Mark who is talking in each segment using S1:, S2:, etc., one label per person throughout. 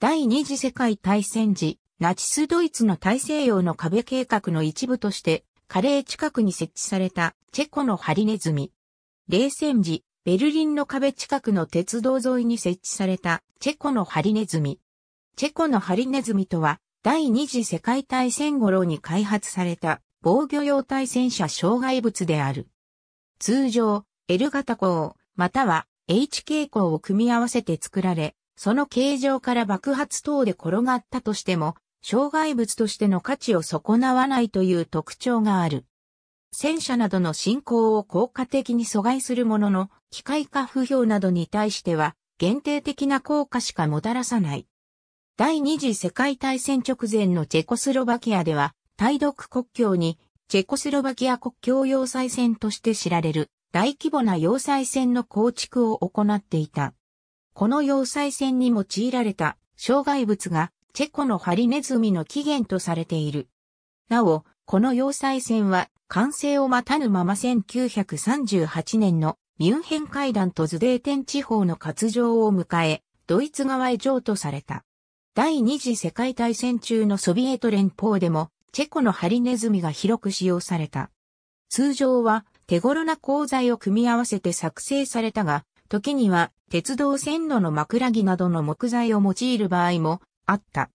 S1: 第二次世界大戦時、ナチスドイツの大西洋の壁計画の一部として、カレー近くに設置されたチェコのハリネズミ。冷戦時、ベルリンの壁近くの鉄道沿いに設置されたチェコのハリネズミ。チェコのハリネズミとは、第二次世界大戦頃に開発された防御用対戦車障害物である。通常、L 型鋼、または HK 鋼を組み合わせて作られ、その形状から爆発等で転がったとしても、障害物としての価値を損なわないという特徴がある。戦車などの進行を効果的に阻害するものの、機械化不評などに対しては、限定的な効果しかもたらさない。第二次世界大戦直前のチェコスロバキアでは、対独国境に、チェコスロバキア国境要塞戦として知られる、大規模な要塞戦の構築を行っていた。この要塞戦に用いられた障害物がチェコのハリネズミの起源とされている。なお、この要塞戦は完成を待たぬまま1938年のミュンヘン階段とズデーテン地方の割譲を迎え、ドイツ側へ譲渡された。第二次世界大戦中のソビエト連邦でも、チェコのハリネズミが広く使用された。通常は手頃な鋼材を組み合わせて作成されたが、時には鉄道線路の枕木などの木材を用いる場合もあった。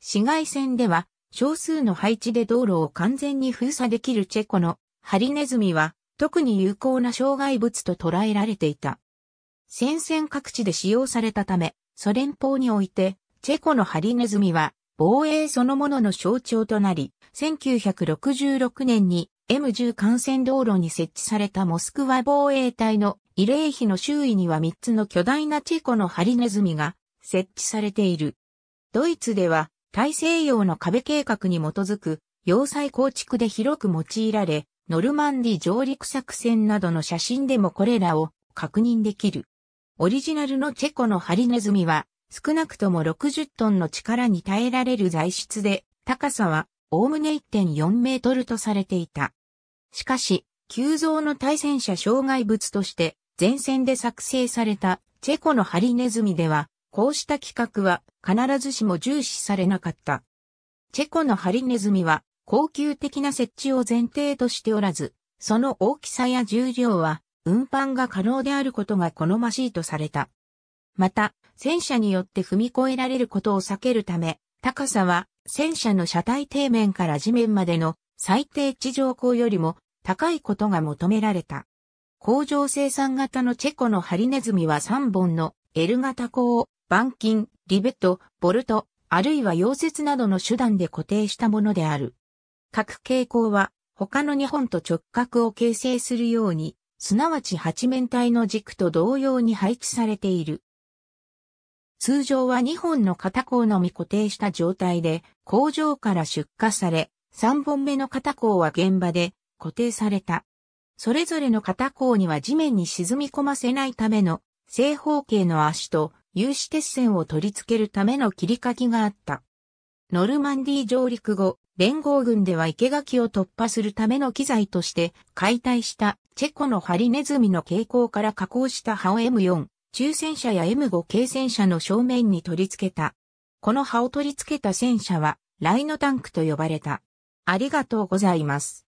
S1: 市街線では少数の配置で道路を完全に封鎖できるチェコのハリネズミは特に有効な障害物と捉えられていた。戦線各地で使用されたため、ソ連邦においてチェコのハリネズミは防衛そのものの象徴となり、1966年に M10 幹線道路に設置されたモスクワ防衛隊の慰霊碑の周囲には3つの巨大なチェコのハリネズミが設置されている。ドイツでは大西洋の壁計画に基づく要塞構築で広く用いられ、ノルマンディ上陸作戦などの写真でもこれらを確認できる。オリジナルのチェコのハリネズミは少なくとも60トンの力に耐えられる材質で高さはおおむね1.4メートルとされていた。しかし、急増の対戦車障害物として前線で作成されたチェコのハリネズミでは、こうした企画は必ずしも重視されなかった。チェコのハリネズミは高級的な設置を前提としておらず、その大きさや重量は運搬が可能であることが好ましいとされた。また、戦車によって踏み越えられることを避けるため、高さは戦車の車体底面から地面までの最低地上高よりも高いことが求められた。工場生産型のチェコのハリネズミは3本の L 型鋼を板金、リベット、ボルト、あるいは溶接などの手段で固定したものである。各傾向は他の2本と直角を形成するように、すなわち八面体の軸と同様に配置されている。通常は2本の片鋼のみ固定した状態で工場から出荷され、3本目の片鋼は現場で固定された。それぞれの片方には地面に沈み込ませないための正方形の足と有刺鉄線を取り付けるための切り欠きがあった。ノルマンディー上陸後、連合軍では生垣を突破するための機材として解体したチェコのハリネズミの傾向から加工した刃を M4、中戦車や M5 軽戦車の正面に取り付けた。この刃を取り付けた戦車はライノタンクと呼ばれた。ありがとうございます。